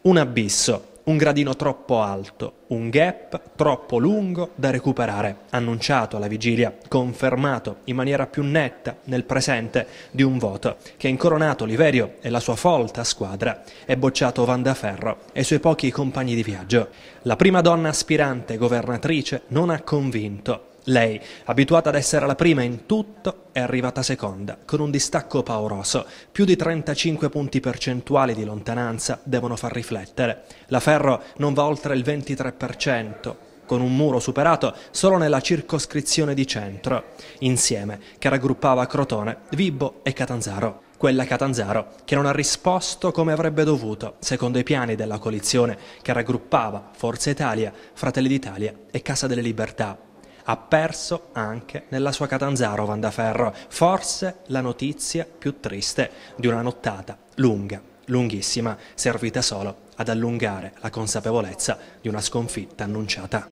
Un abisso, un gradino troppo alto, un gap troppo lungo da recuperare, annunciato alla vigilia, confermato in maniera più netta nel presente di un voto che ha incoronato Oliverio e la sua folta squadra e bocciato Vandaferro e i suoi pochi compagni di viaggio. La prima donna aspirante governatrice non ha convinto lei, abituata ad essere la prima in tutto, è arrivata seconda, con un distacco pauroso. Più di 35 punti percentuali di lontananza devono far riflettere. La Ferro non va oltre il 23%, con un muro superato solo nella circoscrizione di centro, insieme che raggruppava Crotone, Vibbo e Catanzaro. Quella Catanzaro che non ha risposto come avrebbe dovuto, secondo i piani della coalizione che raggruppava Forza Italia, Fratelli d'Italia e Casa delle Libertà ha perso anche nella sua Catanzaro Vandaferro, forse la notizia più triste di una nottata lunga, lunghissima, servita solo ad allungare la consapevolezza di una sconfitta annunciata.